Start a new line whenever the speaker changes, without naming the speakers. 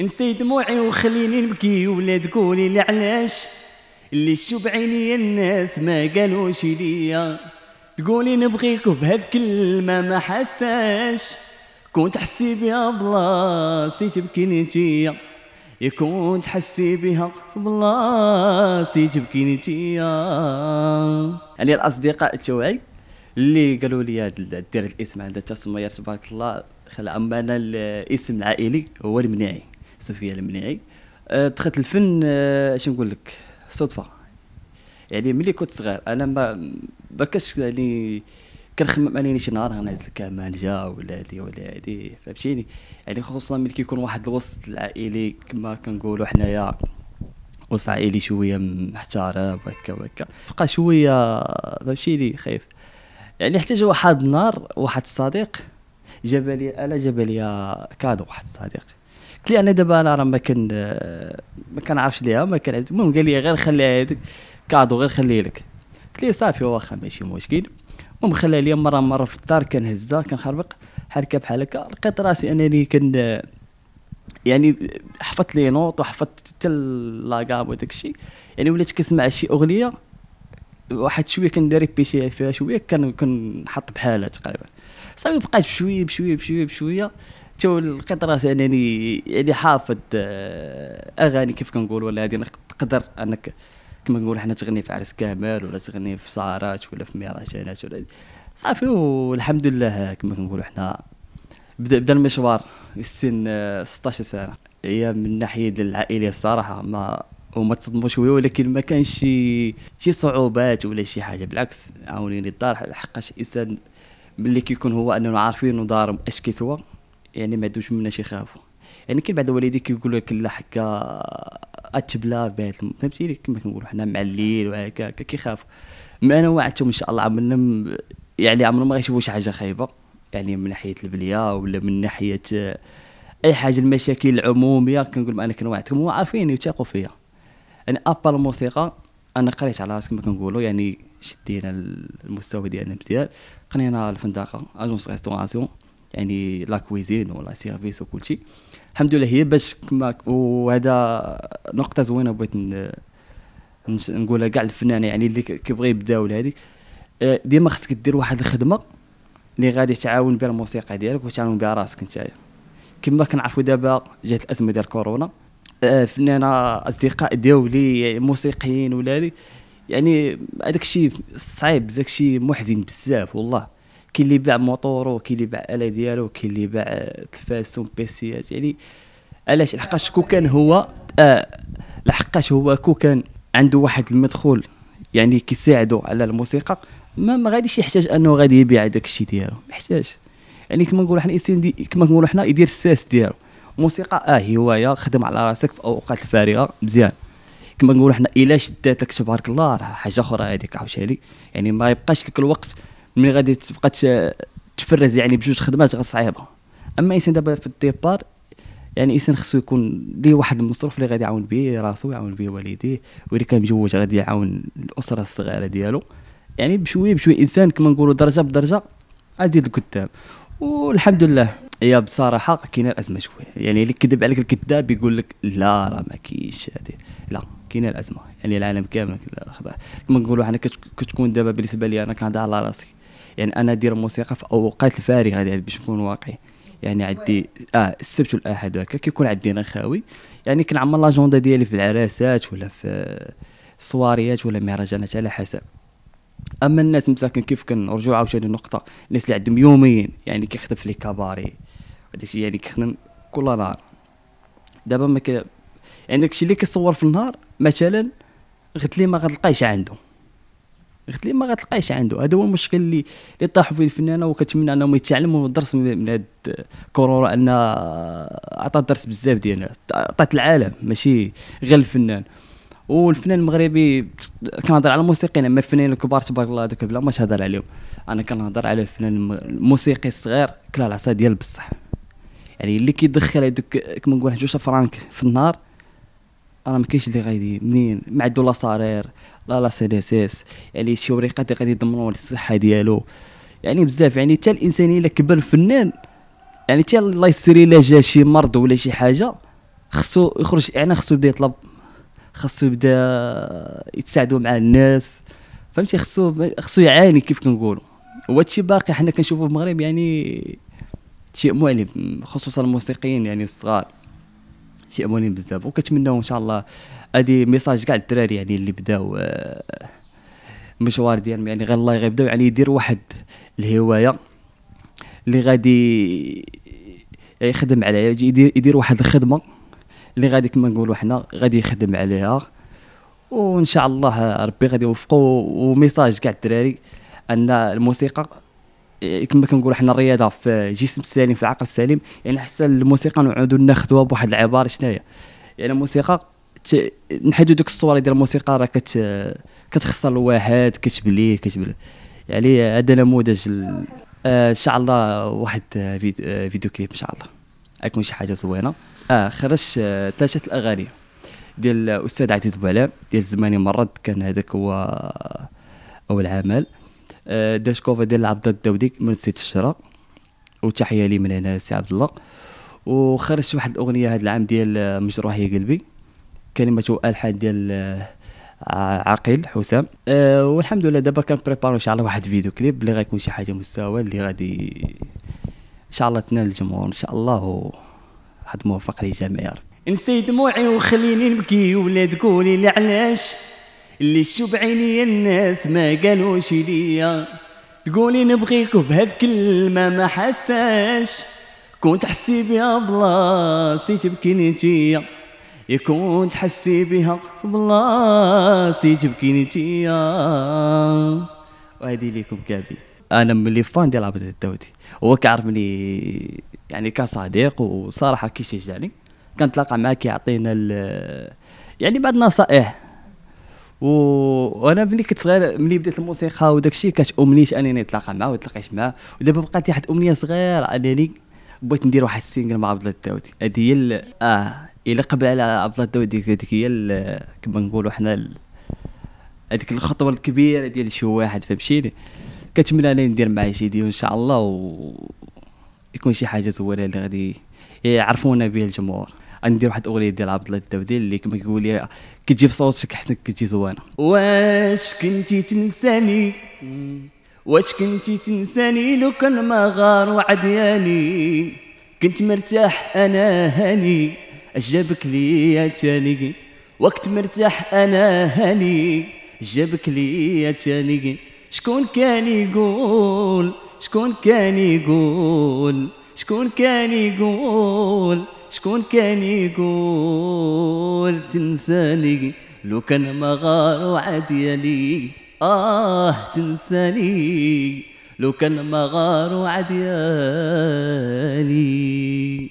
نسي دموعي وخليني نبكي ولا تقولي لي علاش اللي شوف عيني الناس ما قالوش ليا تقولي نبغيك بهاد كلمة ما حساش كنت حسي بها بلاصي تبكي نتيا يا تحسي بها بلاصي تبكي نتيا يعني الأصدقاء توعي اللي قالوا لي دير الاسم هذا التسميات تبارك الله خلى أما الاسم العائلي هو المناعي صوفيا المنيعي آه، دخلت الفن آه، شنو نقول لك صدفه يعني ملي كنت صغير انا ما ما يعني كنخمم انني شي نهار غنعزل جا ولا هادي ولا هادي فهمتيني يعني خصوصا ملي كيكون واحد الوسط العائلي كما كنقولوا حنايا وسط عائلي شويه محترم وهكا وهكا بقى شويه فهمتيني خايف يعني حتى جا واحد النهار واحد الصديق جاب لي انا جاب لي كادو واحد الصديق قلت لي انا دابا انا راه ما كان ما كنعرفش ليها ما كان المهم قال لي غير خليها هذيك كادو غير خليه لك قلت لي صافي واخا ماشي مشكل المهم خليها لي مره مره في الدار كنهزها كنخربق حركه بحال هكا لقيت راسي انني كن يعني حفظت لي نوط وحفظت حتى لاكاب وداك الشيء يعني وليت كنسمع شي اغنيه واحد شويه كندير كندريبيشي فيها شويه كنحط بحالها تقريبا صافي بقات بشويه بشويه بشويه بشويه, بشوية شو القدره انني يعني،, يعني حافظ آه، اغاني كيف كنقول ولا هذه تقدر انك كما نقول حنا تغني في عرس كامل ولا تغني في سهرات ولا في مهرجانات ولا صافي والحمد لله كما كنقولوا حنا بدا بدا المشوار في السن 16 سنه هي من ناحيه العائليه الصراحه ما وما تصدموش شويه ولكن ما كانش شي شي صعوبات ولا شي حاجه بالعكس عاونيني الدار حقاش الانسان ملي كيكون هو انه عارفين دارهم اش كيسوى يعني ما عندهمش مناش يخافوا يعني كاين بعض الوالدين كيقول لك لا حكا اتبلا بيت فهمتيني كما كنقولوا حنا مع الليل وهكا كيخافوا ما انا وعدتهم ان شاء الله عمرنا يعني عمرهم ما غيشوفوا شي حاجه خايبه يعني من ناحيه البليه ولا من ناحيه اي حاجه المشاكل العموميه كنقول انا كنوعدكم هما عارفين يثقوا فيا انا ابا الموسيقى انا قريت على راسي كما كنقولوا يعني شدينا المستوى ديالنا مزيان قرينا الفندقه اجونس ريستوراسيون يعني لا كويزين ولا سيرفيس وكل شيء الحمد لله هي باش كما وهذا نقطه زوينه بغيت نقولها كاع الفنانة يعني اللي كيبغي ولا هذيك آه، ديما خصك دير واحد الخدمه اللي غادي تعاون بها الموسيقى ديالك وتعاون بها راسك نتايا كما كنعرفوا دابا جات الازمه ديال كورونا آه، فنانه اصدقاء دولي موسيقيين ولا هذيك يعني هذاك الشيء صعيب ذاك الشيء محزن بزاف والله كاين اللي باع موطورو كاين اللي باع الاله ديالو كاين اللي باع آه، تلفاز بيسيات يعني علاش لحقاش كو كان هو آه لحقاش هو كو كان عنده واحد المدخول يعني كيساعدو على الموسيقى ما, ما غاديش يحتاج انه غادي يبيع داك الشيء ديالو ما يحتاج يعني كما نقولوا حنا الانسان كما نقولوا حنا يدير الساس ديالو موسيقى اه هوايه خدم على راسك في اوقات الفارغه مزيان كما نقولوا حنا الا شداتك تبارك الله راه حاجه اخرى هذيك عاوتاني يعني ما يبقاش لك الوقت ملي غادي تبقى تفرز يعني بجوج خدمات غا صعيبه اما انسان دابا في الديبار يعني الانسان خصو يكون ليه واحد المصروف اللي غادي يعاون به راسو يعاون به والديه واللي كان مجوج غادي يعاون الاسره الصغيره ديالو يعني بشويه بشويه الانسان كما نقولوا درجه بدرجه غادي لقدام والحمد لله هي بصراحه كاينه الازمه شويه يعني اللي كذب عليك الكذاب يقول لك لا راه ما كاينش هذه لا كاينه الازمه يعني العالم كامل كما نقولوا حنا كتكون دابا بالنسبه لي انا كنهضر على راسي يعني انا ندير موسيقى في اوقات الفارغه ديالي باش نكون واقعي يعني عندي اه السبت والاحد هكا كيكون عندي خاوي يعني كنعمر لاجوندا ديالي في العراسات ولا في الصواريات ولا مهرجانات على حسب اما الناس مساكن كيف كنرجعوا عاوتاني النقطه الناس اللي عندهم يومين يعني كيخدم في لي كاباري هذاك يعني كيخدم كل نهار دابا ما كي يعني داكشي اللي كيصور في النهار مثلا غتلي ما غتلقايش عنده قلت ليه ما غتلقايش عنده هذا هو المشكل اللي اللي طاحوا فيه الفنانه وكنتمنى انهم يتعلموا الدرس من هاد كورونا ان عطى درس بزاف ديال الناس عطات العالم ماشي غير الفنان والفنان المغربي كنهضر على الموسيقيين اما الفنانين الكبار تبارك الله هذوك بلا ما تهضر عليهم انا كنهضر على الفنان الموسيقي الصغير كلا العصا ديال بصح يعني اللي كيدخل هذوك كما نقول جوج فرانك في النهار راه ما كاينش اللي غادي منين ما عندو لا صارير لا لا سي دي سيس يعني شي وريقات اللي غادي يضمنوا الصحه ديالو يعني بزاف يعني حتى الانسان الا كبر فنان يعني حتى الله يستر الا جا شي مرض ولا شي حاجه خصو يخرج يعني خصو يبدا يطلب خصو يبدا يتساعدوا مع الناس فهمتي خصو خصو يعاني كيف كنقولوا وهادشي باقي حنا كنشوفوه في المغرب يعني شيء مؤلم خصوصا الموسيقيين يعني الصغار شي امونيم بزاف وكنتمنوا ان شاء الله هادي ميساج كاع الدراري يعني اللي بداو المشوار آه، ديالهم يعني غير الله غيبداو يعني يدير واحد الهوايه اللي غادي يخدم عليها يدير, يدير واحد الخدمه اللي غادي كما نقولوا حنا غادي يخدم عليها وان شاء الله ربي غادي يوفقه وميساج كاع الدراري ان الموسيقى إيه، كما كنقولوا حنا الرياضه في جسم سليم في العقل السليم يعني حتى الموسيقى نعودوا ناخذوها بواحد العباره شناهي يعني الموسيقى نحيدوا ديك السطوري ديال الموسيقى راه كت كتخسر الواحد كتبليه كتبل يعني هذا نموذج آه، ان شاء الله واحد آه، فيديو كليب ان شاء الله غيكون شي حاجه زوينه اه خرجت آه، ثلاثه الاغاني ديال الاستاذ عزيز بوعلام ديال زماني مرض كان هذاك هو اول عمل داشكوفا ديال العضات الداوديك من سيت الشرا وتحيه لي من هنا سي عبد الله وخرجت واحد الاغنيه هذا العام ديال يا قلبي كلمه الحان ديال آه، عاقل حسام أه والحمد لله دابا بريبارو ان شاء الله واحد فيديو كليب اللي غيكون شي حاجه مستوى اللي غادي ان شاء الله تنال الجمهور ان شاء الله واحد موفق للجميع نسي دموعي وخليني نبكي ولا تقولي لي علاش اللي شوب عيني الناس ما قالوش ليا تقولي نبغيك بهاد كلمة ما حساش كنت حسي بها بلاصي تبكي نتيا يكون تحسي بها بلاصي تبكي نتيا وهادي ليكم كابي انا ملي فان ديال عبد الداودي هو كيعرف يعني كصديق وصراحه كيشجعني كنتلاقى معاه كيعطينا يعني بعض النصائح وانا ملي كنت صغير ملي بديت الموسيقى وداك الشيء كانت امنيتي انني نتلاقى معاه ونتلاقيت معاه ودابا بقات لي واحد امنيه صغيره انني بغيت ندير واحد السينجل مع عبد الله الداودي هذه هي اه الا قبل على عبد الله الداودي هذيك هي كما نقولوا حنا هذيك الخطوه الكبيره ديال شي واحد فهمتيني كنتمنى انني ندير معاه شي ديو ان شاء الله ويكون شي حاجه زوينه اللي غادي يعرفونا بها الجمهور غندير واحد الاغنيه ديال عبد الله الدوديل اللي كما كيقول لي كتجي بصوتك حسن كتجي زوانه واش كنتي تنساني واش كنتي تنساني لو كان ما غار وعدياني كنت مرتاح انا هاني جابك ليا تاني وقت مرتاح انا هاني جابك ليا تاني شكون كان يقول شكون كان يقول شكون كان يقول شكون كان يقول تنساني لو كان ما غار عديالي آه تنساني لو كان ما غار عديالي